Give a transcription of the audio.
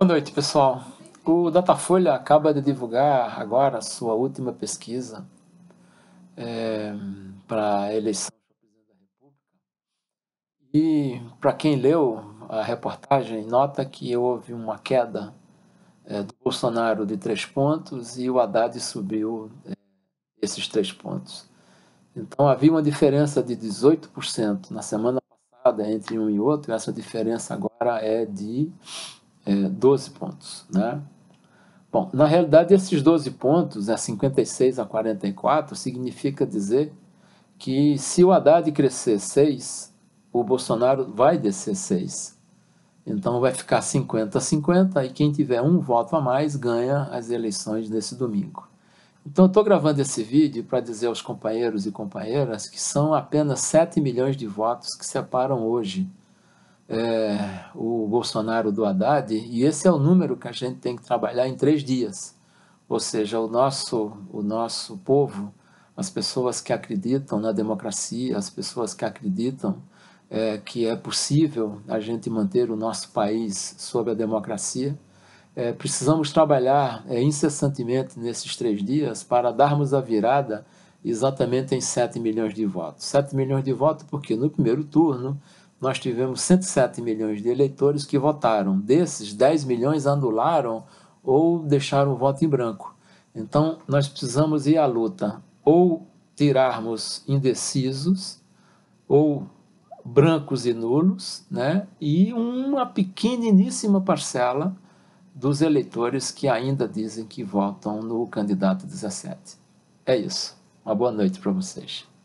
Boa noite, pessoal. O Datafolha acaba de divulgar agora a sua última pesquisa é, para a eleição da República. E para quem leu a reportagem, nota que houve uma queda é, do Bolsonaro de três pontos e o Haddad subiu é, esses três pontos. Então havia uma diferença de 18% na semana passada entre um e outro, essa diferença agora é de é, 12 pontos. Né? Bom, na realidade, esses 12 pontos, né, 56 a 44, significa dizer que se o Haddad crescer 6, o Bolsonaro vai descer 6. Então vai ficar 50 a 50 e quem tiver um voto a mais ganha as eleições desse domingo. Então eu estou gravando esse vídeo para dizer aos companheiros e companheiras que são apenas 7 milhões de votos que separam hoje é, o Bolsonaro do Haddad, e esse é o número que a gente tem que trabalhar em três dias. Ou seja, o nosso, o nosso povo, as pessoas que acreditam na democracia, as pessoas que acreditam é, que é possível a gente manter o nosso país sob a democracia, é, precisamos trabalhar é, incessantemente nesses três dias para darmos a virada exatamente em 7 milhões de votos. 7 milhões de votos porque no primeiro turno nós tivemos 107 milhões de eleitores que votaram. Desses, 10 milhões anularam ou deixaram o voto em branco. Então, nós precisamos ir à luta, ou tirarmos indecisos, ou brancos e nulos, né? e uma pequeniníssima parcela dos eleitores que ainda dizem que votam no candidato 17. É isso. Uma boa noite para vocês.